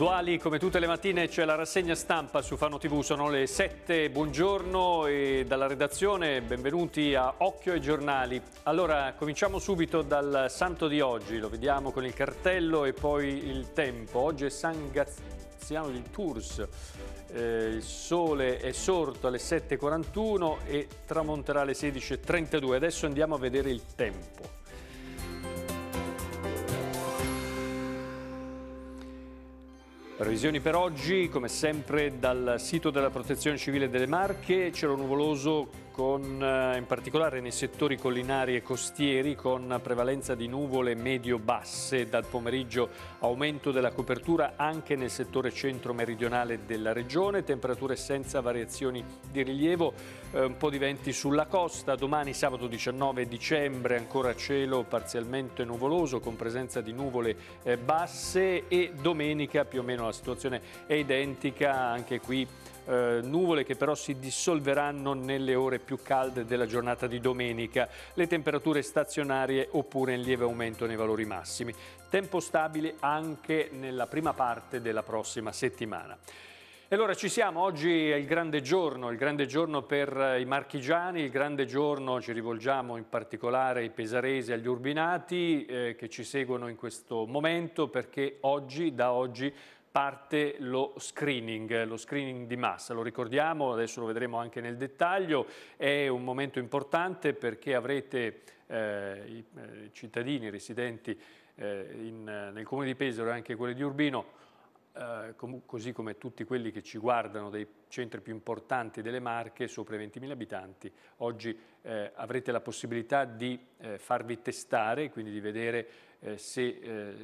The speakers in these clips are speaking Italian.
Puntuali come tutte le mattine c'è la rassegna stampa su Fano TV, sono le 7, buongiorno e dalla redazione benvenuti a Occhio ai giornali. Allora cominciamo subito dal santo di oggi, lo vediamo con il cartello e poi il tempo. Oggi è San Gazziano di Tours, eh, il sole è sorto alle 7.41 e tramonterà alle 16.32. Adesso andiamo a vedere il tempo. Previsioni per oggi, come sempre dal sito della Protezione Civile delle Marche, cielo nuvoloso con, eh, in particolare nei settori collinari e costieri con prevalenza di nuvole medio-basse. Dal pomeriggio aumento della copertura anche nel settore centro-meridionale della regione, temperature senza variazioni di rilievo, eh, un po' di venti sulla costa. Domani sabato 19 dicembre ancora cielo parzialmente nuvoloso con presenza di nuvole eh, basse e domenica più o meno la situazione è identica anche qui eh, nuvole che però si dissolveranno nelle ore più calde della giornata di domenica. Le temperature stazionarie oppure in lieve aumento nei valori massimi. Tempo stabile anche nella prima parte della prossima settimana. E allora ci siamo, oggi è il grande giorno, il grande giorno per eh, i marchigiani, il grande giorno, ci rivolgiamo in particolare ai pesaresi, agli urbinati eh, che ci seguono in questo momento perché oggi, da oggi, parte lo screening, lo screening di massa, lo ricordiamo, adesso lo vedremo anche nel dettaglio, è un momento importante perché avrete eh, i eh, cittadini residenti eh, in, nel comune di Pesaro e anche quelli di Urbino Uh, com così come tutti quelli che ci guardano dei centri più importanti delle Marche, sopra i 20.000 abitanti, oggi eh, avrete la possibilità di eh, farvi testare, quindi di vedere eh, se eh,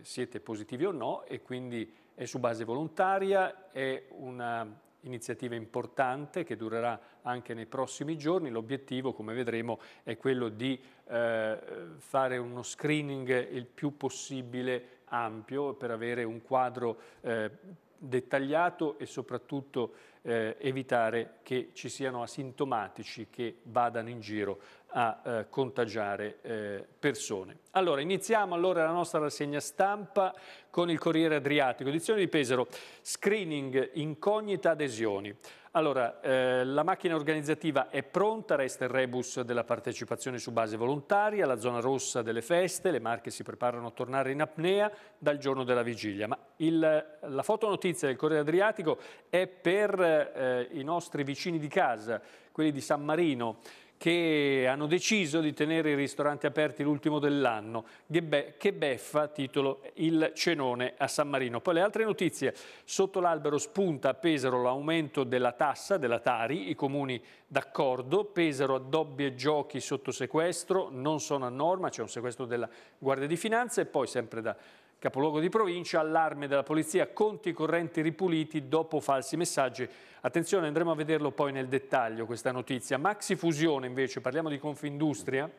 siete positivi o no e quindi è su base volontaria, è un'iniziativa importante che durerà anche nei prossimi giorni. L'obiettivo, come vedremo, è quello di eh, fare uno screening il più possibile ampio per avere un quadro eh, dettagliato e soprattutto eh, evitare che ci siano asintomatici che vadano in giro a eh, contagiare eh, persone. Allora, iniziamo allora la nostra rassegna stampa con il Corriere Adriatico, edizione di Pesaro, screening incognita adesioni. Allora, eh, la macchina organizzativa è pronta, resta il rebus della partecipazione su base volontaria, la zona rossa delle feste, le marche si preparano a tornare in apnea dal giorno della vigilia. Ma il, la fotonotizia del Corriere Adriatico è per eh, i nostri vicini di casa, quelli di San Marino, che hanno deciso di tenere i ristoranti aperti l'ultimo dell'anno. Che beffa, titolo Il cenone a San Marino. Poi le altre notizie. Sotto l'albero spunta a Pesaro l'aumento della tassa, della Tari, i comuni d'accordo. Pesaro addobbi e giochi sotto sequestro, non sono a norma, c'è un sequestro della Guardia di Finanza e poi sempre da capoluogo di provincia, allarme della polizia, conti correnti ripuliti dopo falsi messaggi. Attenzione, andremo a vederlo poi nel dettaglio questa notizia. Maxi fusione invece, parliamo di Confindustria.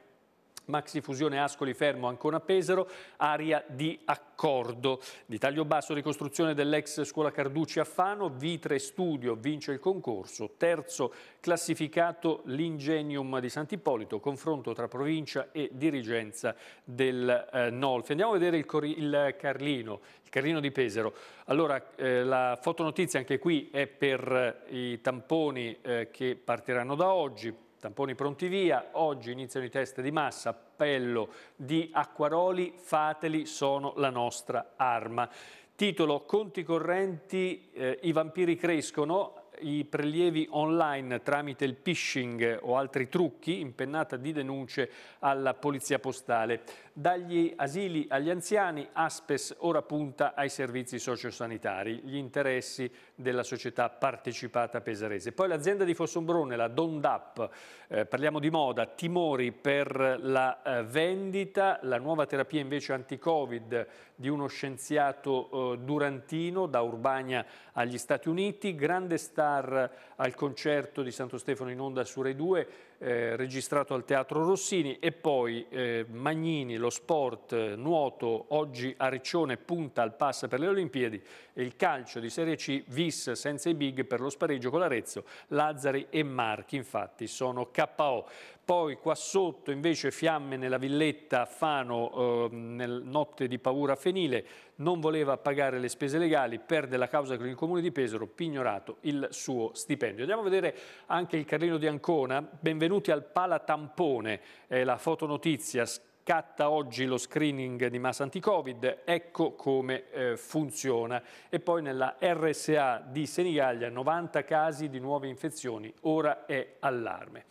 Maxi Fusione Ascoli Fermo Ancona Pesaro, area di accordo. Di taglio basso ricostruzione dell'ex scuola Carducci a Fano, Vitre Studio vince il concorso, terzo classificato l'Ingenium di Sant'Ippolito, confronto tra provincia e dirigenza del eh, Nolfi. Andiamo a vedere il, il, Carlino, il Carlino di Pesaro. Allora, eh, la fotonotizia anche qui è per eh, i tamponi eh, che partiranno da oggi Tamponi pronti via, oggi iniziano i test di massa, appello di Acquaroli, fateli, sono la nostra arma. Titolo Conti correnti, eh, i vampiri crescono, i prelievi online tramite il phishing o altri trucchi, impennata di denunce alla polizia postale dagli asili agli anziani, Aspes ora punta ai servizi sociosanitari, gli interessi della società partecipata pesarese. Poi l'azienda di Fossombrone, la Dondap, eh, parliamo di moda, timori per la eh, vendita, la nuova terapia invece anti-covid di uno scienziato eh, durantino da Urbania agli Stati Uniti, grande star al concerto di Santo Stefano in onda su Rai 2, eh, registrato al Teatro Rossini e poi eh, Magnini, lo sport, nuoto, oggi Ariccione punta al pass per le Olimpiadi e il calcio di Serie C vis senza i big per lo spareggio con l'Arezzo, Lazzari e Marchi infatti sono KO. Poi qua sotto invece fiamme nella villetta Fano eh, nel notte di paura fenile, non voleva pagare le spese legali, perde la causa con il comune di Pesaro, pignorato il suo stipendio. Andiamo a vedere anche il Carlino di Ancona, benvenuti al Pala Tampone, è la fotonotizia Scatta oggi lo screening di massa anti-Covid, ecco come eh, funziona. E poi nella RSA di Senigallia 90 casi di nuove infezioni, ora è allarme.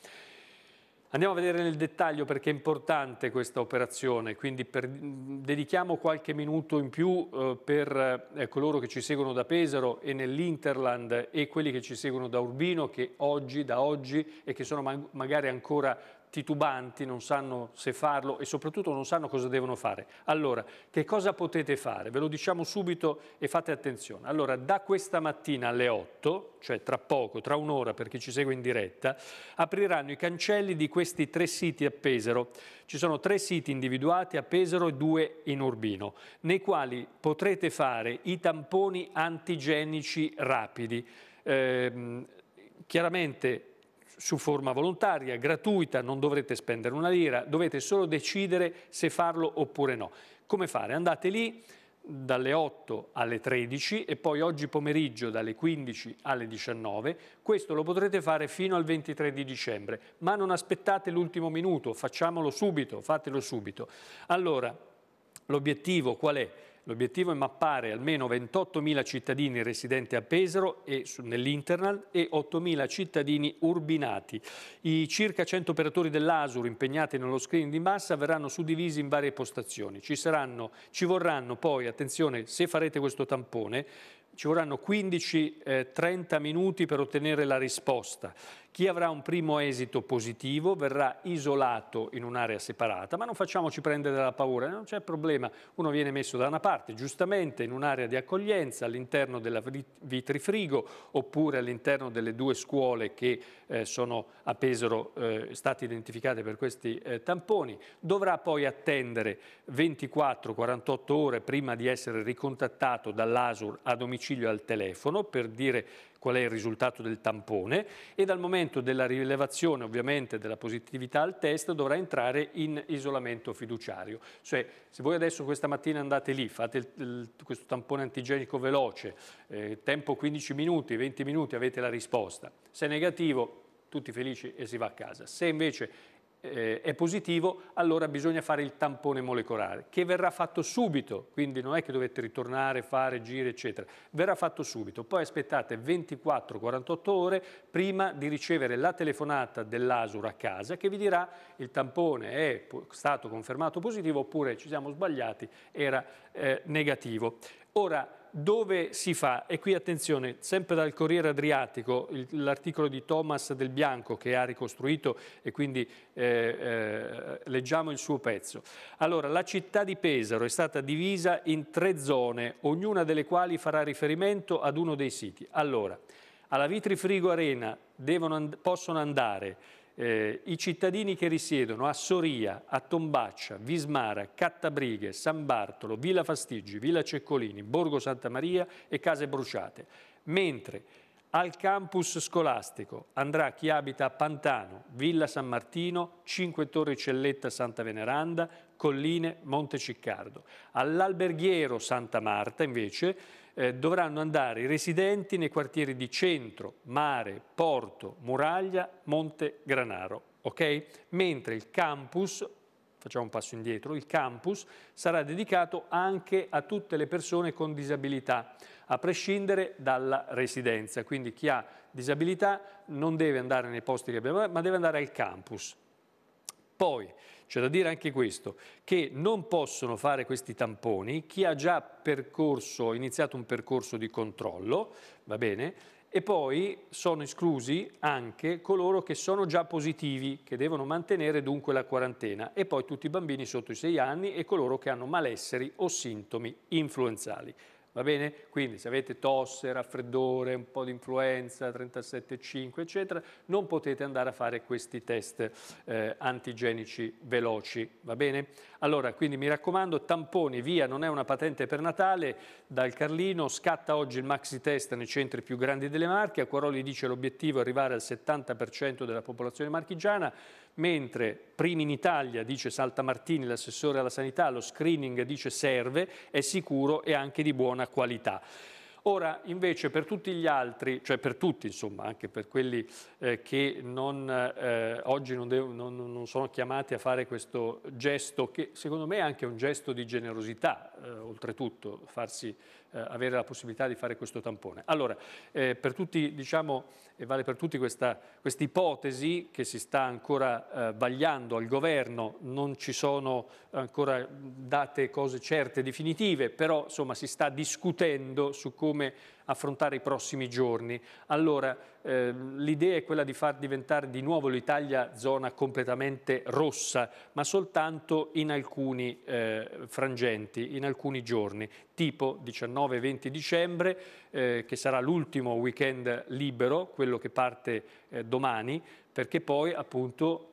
Andiamo a vedere nel dettaglio perché è importante questa operazione, quindi per, dedichiamo qualche minuto in più eh, per eh, coloro che ci seguono da Pesaro e nell'Interland e quelli che ci seguono da Urbino, che oggi, da oggi e che sono ma magari ancora titubanti, non sanno se farlo e soprattutto non sanno cosa devono fare. Allora, che cosa potete fare? Ve lo diciamo subito e fate attenzione. Allora, da questa mattina alle 8, cioè tra poco, tra un'ora per chi ci segue in diretta, apriranno i cancelli di questi tre siti a Pesaro. Ci sono tre siti individuati a Pesaro e due in Urbino, nei quali potrete fare i tamponi antigenici rapidi. Eh, chiaramente su forma volontaria, gratuita, non dovrete spendere una lira, dovete solo decidere se farlo oppure no. Come fare? Andate lì dalle 8 alle 13 e poi oggi pomeriggio dalle 15 alle 19. Questo lo potrete fare fino al 23 di dicembre, ma non aspettate l'ultimo minuto, facciamolo subito, fatelo subito. Allora, l'obiettivo qual è? L'obiettivo è mappare almeno 28.000 cittadini residenti a Pesaro e nell'internal e 8.000 cittadini urbinati. I circa 100 operatori dell'ASUR impegnati nello screening di massa verranno suddivisi in varie postazioni. Ci, saranno, ci vorranno poi, attenzione, se farete questo tampone, ci vorranno 15-30 eh, minuti per ottenere la risposta. Chi avrà un primo esito positivo verrà isolato in un'area separata, ma non facciamoci prendere dalla paura, non c'è problema. Uno viene messo da una parte, giustamente, in un'area di accoglienza, all'interno della vitrifrigo oppure all'interno delle due scuole che eh, sono a Pesaro eh, state identificate per questi eh, tamponi. Dovrà poi attendere 24-48 ore prima di essere ricontattato dall'ASUR a domicilio al telefono per dire qual è il risultato del tampone e dal momento della rilevazione ovviamente della positività al test dovrà entrare in isolamento fiduciario. Cioè se voi adesso questa mattina andate lì, fate il, il, questo tampone antigenico veloce, eh, tempo 15 minuti, 20 minuti avete la risposta, se è negativo tutti felici e si va a casa. Se invece eh, è positivo, allora bisogna fare il tampone molecolare, che verrà fatto subito, quindi non è che dovete ritornare, fare, gire, eccetera, verrà fatto subito. Poi aspettate 24-48 ore prima di ricevere la telefonata dell'ASUR a casa che vi dirà il tampone è stato confermato positivo oppure ci siamo sbagliati, era eh, negativo. Ora, dove si fa, e qui attenzione, sempre dal Corriere Adriatico, l'articolo di Thomas Del Bianco che ha ricostruito e quindi eh, eh, leggiamo il suo pezzo. Allora, la città di Pesaro è stata divisa in tre zone, ognuna delle quali farà riferimento ad uno dei siti. Allora, alla Vitrifrigo Arena and possono andare eh, i cittadini che risiedono a Soria, a Tombaccia, Vismara, Cattabrighe, San Bartolo, Villa Fastiggi, Villa Ceccolini, Borgo Santa Maria e Case Bruciate, mentre al campus scolastico andrà chi abita a Pantano, Villa San Martino, Cinque Torri Celletta Santa Veneranda, Colline Monte Ciccardo. All'alberghiero Santa Marta invece eh, dovranno andare i residenti nei quartieri di Centro, Mare, Porto, Muraglia, Monte Granaro. Okay? Mentre il campus facciamo un passo indietro, il campus sarà dedicato anche a tutte le persone con disabilità, a prescindere dalla residenza. Quindi chi ha disabilità non deve andare nei posti che abbiamo, ma deve andare al campus. Poi c'è da dire anche questo, che non possono fare questi tamponi chi ha già percorso, iniziato un percorso di controllo, va bene, e poi sono esclusi anche coloro che sono già positivi, che devono mantenere dunque la quarantena, e poi tutti i bambini sotto i 6 anni e coloro che hanno malesseri o sintomi influenzali. Va bene? Quindi se avete tosse, raffreddore, un po' di influenza, 37,5 eccetera, non potete andare a fare questi test eh, antigenici veloci. Va bene? Allora, quindi mi raccomando, tamponi via, non è una patente per Natale, dal Carlino scatta oggi il maxi test nei centri più grandi delle Marche, a Quaroli dice l'obiettivo è arrivare al 70% della popolazione marchigiana, mentre primi in Italia, dice Saltamartini, l'assessore alla sanità, lo screening dice serve, è sicuro e anche di buona buona qualità. Ora invece per tutti gli altri, cioè per tutti insomma, anche per quelli eh, che non, eh, oggi non, devo, non, non, sono chiamati a fare questo gesto, che secondo me è anche un gesto di generosità, eh, oltretutto, farsi eh, avere la possibilità di fare questo tampone. Allora, eh, per tutti, diciamo, e eh, vale per tutti questa quest ipotesi che si sta ancora vagliando al governo, non ci sono ancora date cose certe, definitive, però insomma si sta discutendo su come affrontare i prossimi giorni. Allora, eh, l'idea è quella di far diventare di nuovo l'Italia zona completamente rossa, ma soltanto in alcuni eh, frangenti, in alcuni giorni, tipo 19-20 dicembre, eh, che sarà l'ultimo weekend libero, quello che parte eh, domani, perché poi appunto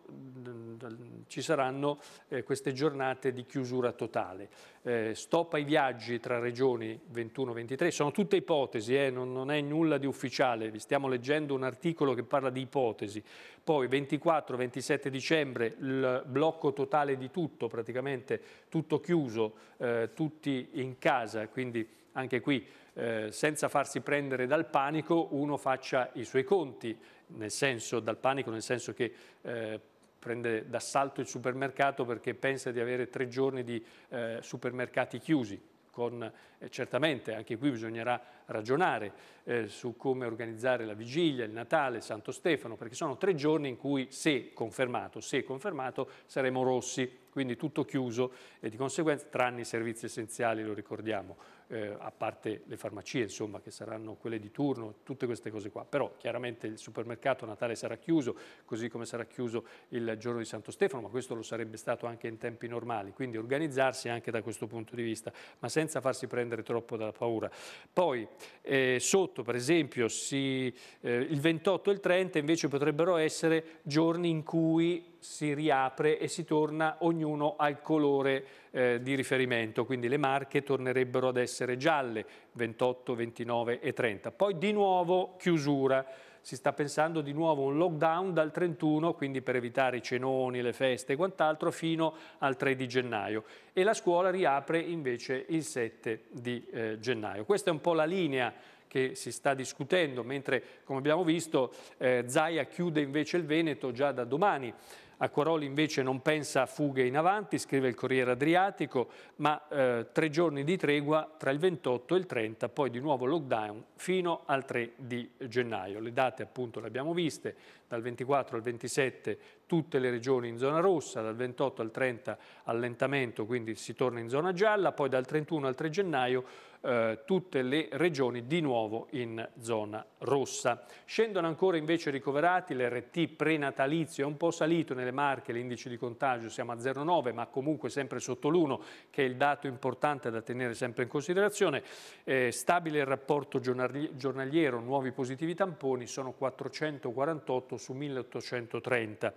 ci saranno eh, queste giornate di chiusura totale. Eh, stop ai viaggi tra regioni 21-23, sono tutte ipotesi, eh, non, non, è nulla di ufficiale, vi stiamo leggendo un articolo che parla di ipotesi. Poi 24-27 dicembre il blocco totale di tutto, praticamente tutto chiuso, eh, tutti in casa, quindi anche qui eh, senza farsi prendere dal panico uno faccia i suoi conti, nel senso dal panico, nel senso che eh, prende d'assalto il supermercato perché pensa di avere tre giorni di eh, supermercati chiusi con eh, certamente anche qui bisognerà ragionare eh, su come organizzare la vigilia, il Natale, Santo Stefano, perché sono tre giorni in cui se confermato, se confermato saremo rossi, quindi tutto chiuso e di conseguenza tranne i servizi essenziali, lo ricordiamo, eh, a parte le farmacie insomma che saranno quelle di turno, tutte queste cose qua, però chiaramente il supermercato a Natale sarà chiuso, così come sarà chiuso il giorno di Santo Stefano, ma questo lo sarebbe stato anche in tempi normali, quindi organizzarsi anche da questo punto di vista, ma senza farsi prendere prendere troppo dalla paura. Poi eh, sotto per esempio si, eh, il 28 e il 30 invece potrebbero essere giorni in cui si riapre e si torna ognuno al colore eh, di riferimento, quindi le marche tornerebbero ad essere gialle 28, 29 e 30. Poi di nuovo chiusura si sta pensando di nuovo a un lockdown dal 31, quindi per evitare i cenoni, le feste e quant'altro, fino al 3 di gennaio. E la scuola riapre invece il 7 di eh, gennaio. Questa è un po' la linea che si sta discutendo, mentre come abbiamo visto eh, Zaia chiude invece il Veneto già da domani. Acquaroli invece non pensa a fughe in avanti, scrive il Corriere Adriatico, ma eh, tre giorni di tregua tra il 28 e il 30, poi di nuovo lockdown fino al 3 di gennaio. Le date appunto le abbiamo viste, dal 24 al 27 tutte le regioni in zona rossa, dal 28 al 30 allentamento, quindi si torna in zona gialla, poi dal 31 al 3 gennaio eh, tutte le regioni di nuovo in zona rossa. Scendono ancora invece ricoverati l'RT prenatalizio, è un po' salito nelle marche l'indice di contagio, siamo a 0,9 ma comunque sempre sotto l'1 che è il dato importante da tenere sempre in considerazione. Eh, stabile il rapporto giornaliero, nuovi positivi tamponi sono 448 su 1830.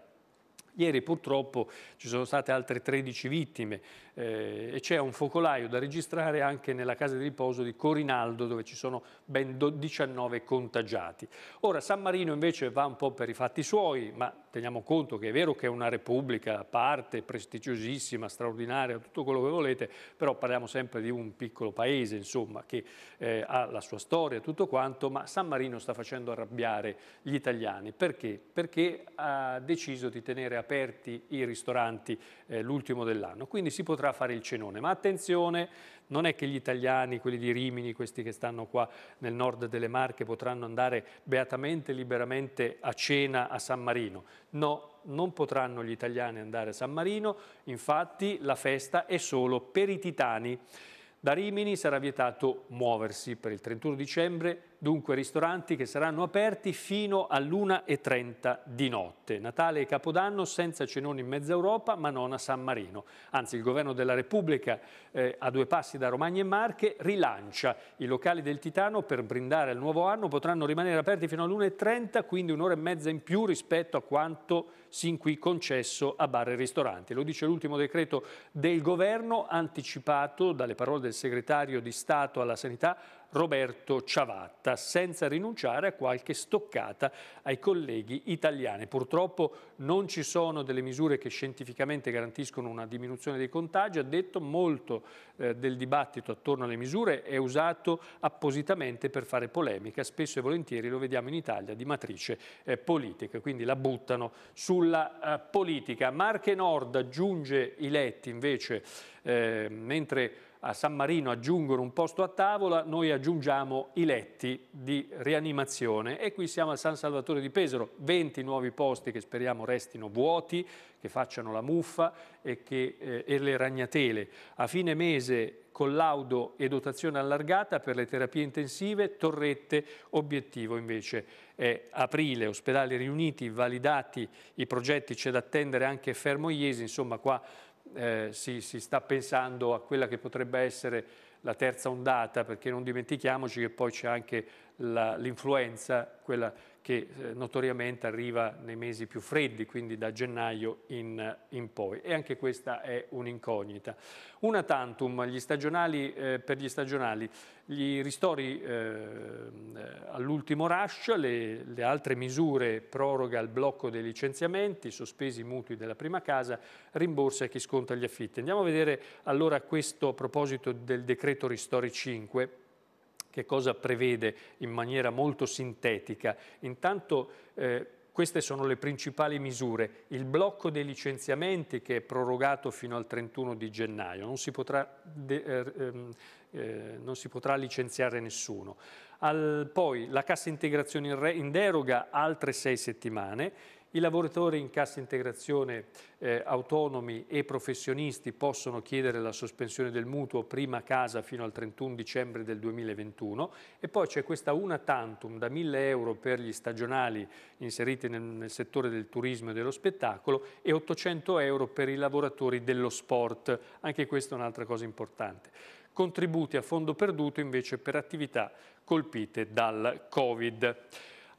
Ieri purtroppo ci sono state altre 13 vittime eh, e c'è un focolaio da registrare anche nella casa di riposo di Corinaldo dove ci sono ben 19 contagiati. Ora San Marino invece va un po' per i fatti suoi, ma teniamo conto che è vero che è una repubblica a parte, prestigiosissima, straordinaria, tutto quello che volete, però parliamo sempre di un piccolo paese insomma, che eh, ha la sua storia, tutto quanto, ma San Marino sta facendo arrabbiare gli italiani. Perché? Perché ha deciso di tenere aperti i ristoranti eh, l'ultimo dell'anno, quindi si potrà fare il cenone. Ma attenzione, non è che gli italiani, quelli di Rimini, questi che stanno qua nel nord delle Marche, potranno andare beatamente, liberamente a cena a San Marino. No, non potranno gli italiani andare a San Marino, infatti la festa è solo per i titani. Da Rimini sarà vietato muoversi per il 31 dicembre dunque ristoranti che saranno aperti fino all'1.30 di notte. Natale e Capodanno senza cenoni in mezza Europa, ma non a San Marino. Anzi, il governo della Repubblica, eh, a due passi da Romagna e Marche, rilancia. I locali del Titano per brindare al nuovo anno potranno rimanere aperti fino all'1.30, quindi un'ora e mezza in più rispetto a quanto sin qui concesso a bar e ristoranti. Lo dice l'ultimo decreto del governo, anticipato dalle parole del segretario di Stato alla Sanità, Roberto Ciavatta, senza rinunciare a qualche stoccata ai colleghi italiani. Purtroppo non ci sono delle misure che scientificamente garantiscono una diminuzione dei contagi, ha detto molto eh, del dibattito attorno alle misure è usato appositamente per fare polemica, spesso e volentieri lo vediamo in Italia di matrice eh, politica, quindi la buttano sulla eh, politica. Marche Nord aggiunge i letti invece eh, mentre a San Marino aggiungono un posto a tavola, noi aggiungiamo i letti di rianimazione e qui siamo a San Salvatore di Pesaro, 20 nuovi posti che speriamo restino vuoti, che facciano la muffa e, che, eh, e le ragnatele. A fine mese collaudo e dotazione allargata per le terapie intensive, torrette, obiettivo invece è aprile, ospedali riuniti, validati i progetti, c'è da attendere anche Fermo Iesi, insomma qua eh, si, si, sta pensando a quella che potrebbe essere la terza ondata, perché non dimentichiamoci che poi c'è anche l'influenza, quella che eh, notoriamente arriva nei mesi più freddi, quindi da gennaio in, in poi. E anche questa è un'incognita. Una tantum, gli stagionali, eh, per gli stagionali, gli ristori eh, all'ultimo rush, le, le, altre misure proroga al blocco dei licenziamenti, sospesi i mutui della prima casa, rimborsa chi sconta gli affitti. Andiamo a vedere allora questo a proposito del decreto Ristori 5, che cosa prevede in maniera molto sintetica. Intanto eh, queste sono le principali misure. Il blocco dei licenziamenti che è prorogato fino al 31 di gennaio, non si potrà, de, eh, ehm, eh, non si potrà licenziare nessuno. Al, poi la cassa integrazione in, re, in deroga altre sei settimane i lavoratori in cassa integrazione eh, autonomi e professionisti possono chiedere la sospensione del mutuo prima casa fino al 31 dicembre del 2021 e poi c'è questa una tantum da 1000 euro per gli stagionali inseriti nel, nel settore del turismo e dello spettacolo e 800 euro per i lavoratori dello sport. Anche questa è un'altra cosa importante contributi a fondo perduto invece per attività colpite dal Covid.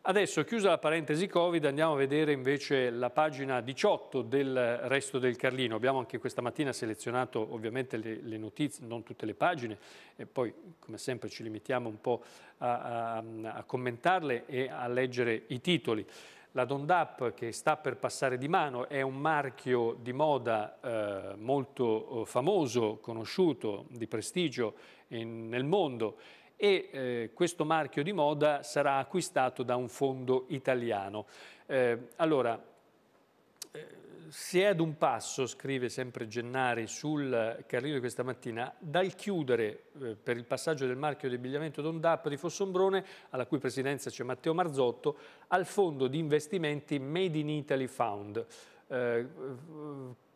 Adesso, chiusa la parentesi Covid, andiamo a vedere invece la pagina 18 del Resto del Carlino. Abbiamo anche questa mattina selezionato ovviamente le, le notizie, non tutte le pagine, e poi come sempre ci limitiamo un po' a, a, a commentarle e a leggere i titoli. La Dondap che sta per passare di mano è un marchio di moda eh, molto oh, famoso, conosciuto, di prestigio in, nel mondo e eh, questo marchio di moda sarà acquistato da un fondo italiano. Eh, allora, eh, si è ad un passo, scrive sempre Gennari sul Carlino di questa mattina, dal chiudere eh, per il passaggio del marchio di abbigliamento Don DAP di Fossombrone, alla cui presidenza c'è Matteo Marzotto, al fondo di investimenti Made in Italy Fund, eh,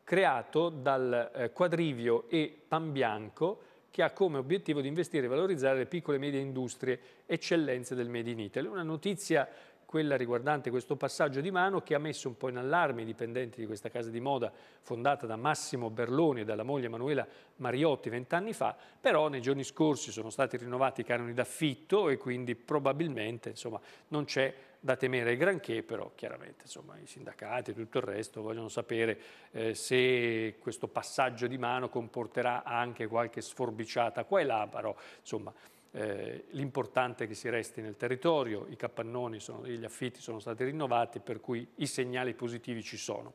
creato dal eh, Quadrivio e Pambianco, che ha come obiettivo di investire e valorizzare le piccole e medie industrie, eccellenze del Made in Italy. Una notizia quella riguardante questo passaggio di mano che ha messo un po' in allarme i dipendenti di questa casa di moda fondata da Massimo Berloni e dalla moglie Emanuela Mariotti vent'anni fa, però nei giorni scorsi sono stati rinnovati i canoni d'affitto e quindi probabilmente insomma, non c'è da temere granché, però chiaramente insomma, i sindacati e tutto il resto vogliono sapere eh, se questo passaggio di mano comporterà anche qualche sforbiciata qua e là, però insomma eh, l'importante è che si resti nel territorio, i capannoni sono, gli affitti sono stati rinnovati per cui i segnali positivi ci sono.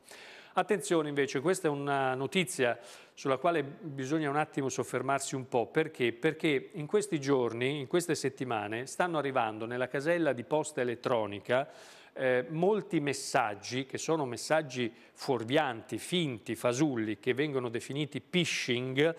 Attenzione invece, questa è una notizia sulla quale bisogna un attimo soffermarsi un po', perché? Perché in questi giorni, in queste settimane, stanno arrivando nella casella di posta elettronica eh, molti messaggi, che sono messaggi fuorvianti, finti, fasulli, che vengono definiti phishing,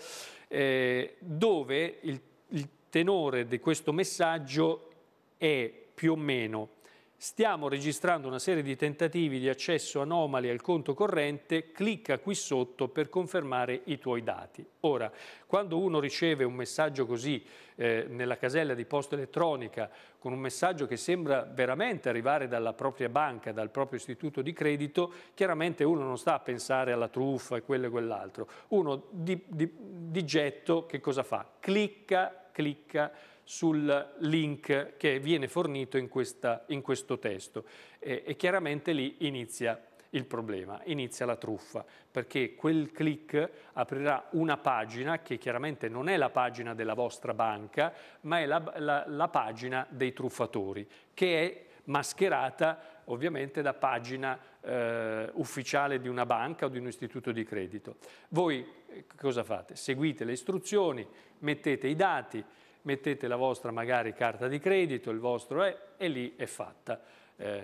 eh, dove il, il tenore di questo messaggio è più o meno stiamo registrando una serie di tentativi di accesso anomali al conto corrente, clicca qui sotto per confermare i tuoi dati. Ora, quando uno riceve un messaggio così eh, nella casella di posta elettronica, con un messaggio che sembra veramente arrivare dalla propria banca, dal proprio istituto di credito, chiaramente uno non sta a pensare alla truffa e quello e quell'altro. Uno di, di, di getto che cosa fa? Clicca clicca sul link che viene fornito in, questa, in questo testo e, e chiaramente lì inizia il problema, inizia la truffa, perché quel click aprirà una pagina che chiaramente non è la pagina della vostra banca, ma è la, la, la pagina dei truffatori, che è mascherata ovviamente da pagina eh, ufficiale di una banca o di un istituto di credito. Voi eh, cosa fate? Seguite le istruzioni, mettete i dati, mettete la vostra magari carta di credito, il vostro è, e lì è fatta. Eh,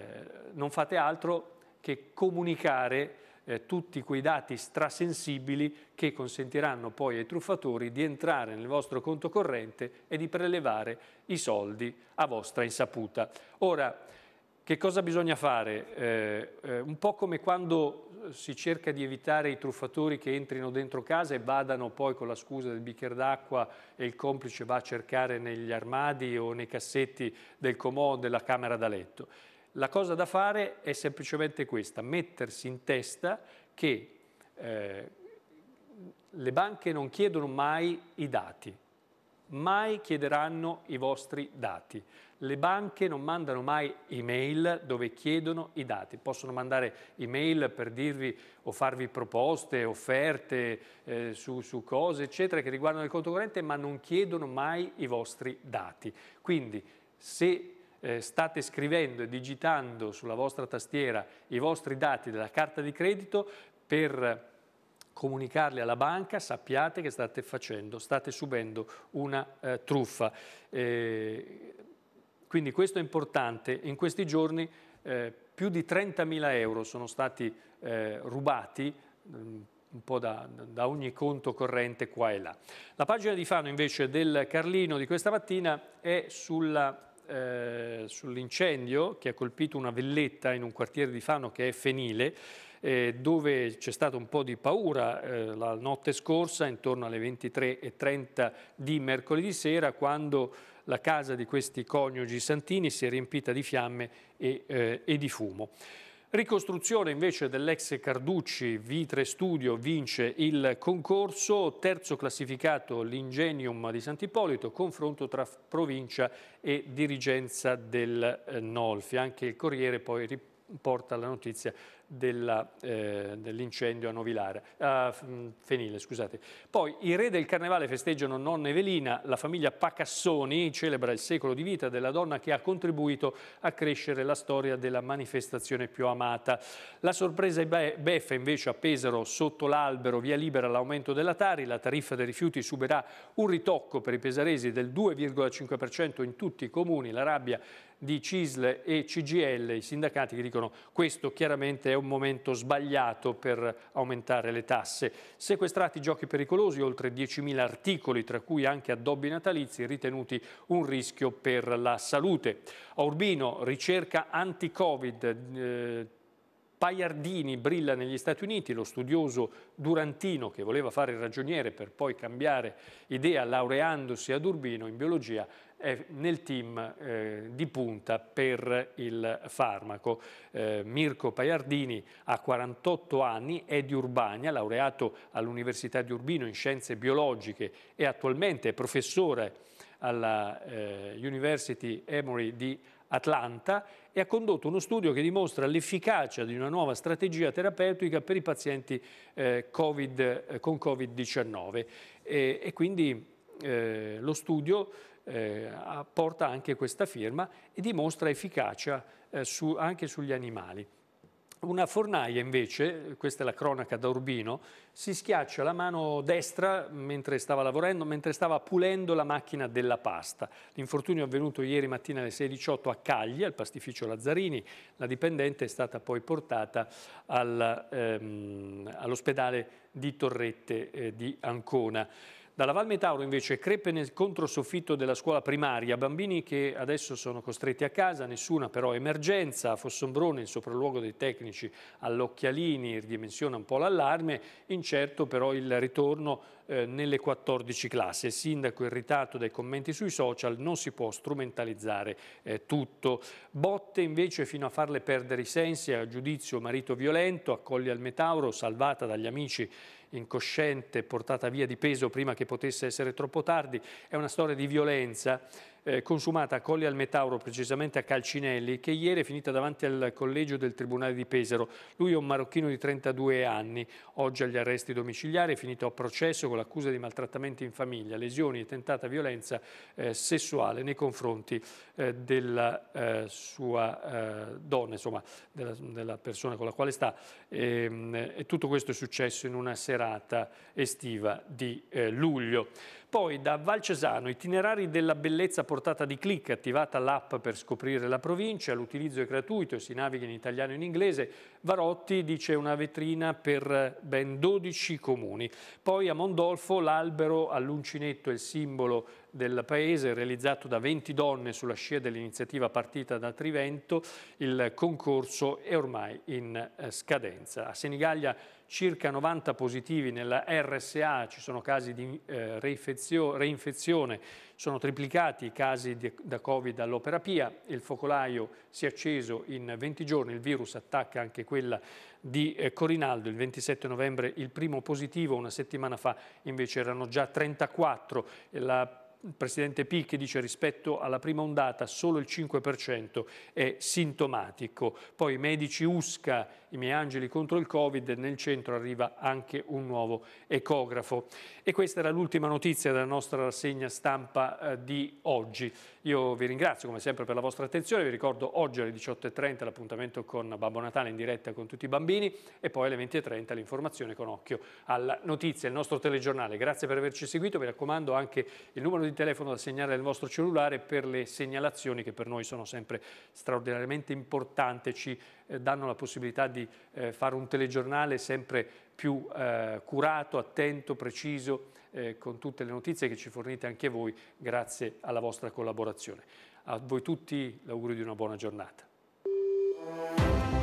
non fate altro che comunicare eh, tutti quei dati strasensibili che consentiranno poi ai truffatori di entrare nel vostro conto corrente e di prelevare i soldi a vostra insaputa. Ora, che cosa bisogna fare? Eh, eh, un po' come quando eh, si cerca di evitare i truffatori che entrino dentro casa e vadano poi con la scusa del bicchiere d'acqua e il complice va a cercare negli armadi o nei cassetti del comò o della camera da letto. La cosa da fare è semplicemente questa, mettersi in testa che eh, le banche non chiedono mai i dati, mai chiederanno i vostri dati. Le banche non mandano mai email dove chiedono i dati, possono mandare email per dirvi o farvi proposte, offerte eh, su, su, cose eccetera che riguardano il conto corrente ma non chiedono mai i vostri dati. Quindi se eh, state scrivendo e digitando sulla vostra tastiera i vostri dati della carta di credito per comunicarli alla banca, sappiate che state facendo, state subendo una eh, truffa. Eh, quindi questo è importante. In questi giorni eh, più di 30.000 euro sono stati eh, rubati mm, un po' da, da, ogni conto corrente qua e là. La pagina di Fano invece del Carlino di questa mattina è sulla, eh, sull'incendio che ha colpito una villetta in un quartiere di Fano che è Fenile eh, dove c'è stato un po' di paura eh, la notte scorsa, intorno alle 23.30 di mercoledì sera, quando la casa di questi coniugi Santini si è riempita di fiamme e, eh, e di fumo. Ricostruzione invece dell'ex Carducci, Vitre Studio vince il concorso, terzo classificato l'Ingenium di Sant'Ippolito, confronto tra provincia e dirigenza del eh, Nolfi. Anche il Corriere poi riporta la notizia eh, dell'incendio a a, a mm, Fenile. Scusate. Poi i re del carnevale festeggiano nonna Evelina, la famiglia Pacassoni celebra il secolo di vita della donna che ha contribuito a crescere la storia della manifestazione più amata. La sorpresa e beffa invece a Pesaro sotto l'albero via libera l'aumento della Tari, la tariffa dei rifiuti subirà un ritocco per i pesaresi del 2,5% in tutti i comuni, la rabbia di CISL e CGL, i sindacati che dicono questo chiaramente è un momento sbagliato per aumentare le tasse. Sequestrati giochi pericolosi, oltre 10.000 articoli, tra cui anche addobbi natalizi, ritenuti un rischio per la salute. A Urbino, ricerca anti-Covid, eh, Paiardini brilla negli Stati Uniti, lo studioso durantino che voleva fare il ragioniere per poi cambiare idea laureandosi ad Urbino in biologia è nel team eh, di punta per il farmaco. Eh, Mirko Paiardini ha 48 anni, è di Urbania, laureato all'Università di Urbino in scienze biologiche e attualmente è professore alla eh, University Emory di Atlanta e ha condotto uno studio che dimostra l'efficacia di una nuova strategia terapeutica per i pazienti eh, COVID, eh, con Covid-19 e, e, quindi eh, lo studio eh, porta anche questa firma e dimostra efficacia eh, su, anche sugli animali. Una fornaia invece, questa è la cronaca da Urbino, si schiaccia la mano destra mentre stava lavorando, mentre stava pulendo la macchina della pasta. L'infortunio è avvenuto ieri mattina alle 6.18 a Cagli, al pastificio Lazzarini. La dipendente è stata poi portata al, ehm, all'ospedale di Torrette eh, di Ancona. Dalla Val Metauro invece crepe nel controsoffitto della scuola primaria, bambini che adesso sono costretti a casa, nessuna però emergenza, a Fossombrone il sopralluogo dei tecnici all'Occhialini ridimensiona un po' l'allarme, incerto però il ritorno eh, nelle 14 classi. Il sindaco irritato dai commenti sui social non si può strumentalizzare eh, tutto. Botte invece fino a farle perdere i sensi a giudizio marito violento, accoglie al metauro, salvata dagli amici incosciente, portata via di peso prima che potesse essere troppo tardi. È una storia di violenza eh, consumata a Colli al Metauro, precisamente a Calcinelli, che ieri è finita davanti al collegio del Tribunale di Pesaro. Lui è un marocchino di 32 anni, oggi agli arresti domiciliari, è finito a processo con l'accusa di maltrattamenti in famiglia, lesioni e tentata violenza eh, sessuale nei confronti eh, della eh, sua eh, donna, insomma, della, della, persona con la quale sta. E, ehm, e tutto questo è successo in una serata estiva di eh, luglio. Poi da Valcesano, itinerari della bellezza portata di clic, attivata l'app per scoprire la provincia, l'utilizzo è gratuito e si naviga in italiano e in inglese. Varotti dice una vetrina per ben 12 comuni. Poi a Mondolfo l'albero all'uncinetto è il simbolo del paese, realizzato da 20 donne sulla scia dell'iniziativa partita da Trivento, il concorso è ormai in eh, scadenza. A Senigallia circa 90 positivi nella RSA, ci sono casi di eh, reinfezione, sono triplicati i casi di, da Covid all'Opera Pia, il focolaio si è acceso in 20 giorni, il virus attacca anche quella di eh, Corinaldo, il 27 novembre il primo positivo, una settimana fa invece erano già 34, la il Presidente P dice rispetto alla prima ondata solo il 5% è sintomatico. Poi medici USCA, i miei angeli contro il Covid, nel centro arriva anche un nuovo ecografo. E questa era l'ultima notizia della nostra rassegna stampa eh, di oggi. Io vi ringrazio come sempre per la vostra attenzione, vi ricordo oggi alle 18.30 l'appuntamento con Babbo Natale in diretta con tutti i bambini e poi alle 20.30 l'informazione con occhio alla notizia, il nostro telegiornale. Grazie per averci seguito, vi raccomando anche il numero di di telefono da segnare nel vostro cellulare per le segnalazioni che per noi sono sempre straordinariamente importanti, ci eh, danno la possibilità di eh, fare un telegiornale sempre più eh, curato, attento, preciso, eh, con tutte le notizie che ci fornite anche voi grazie alla vostra collaborazione. A voi tutti l'augurio di una buona giornata.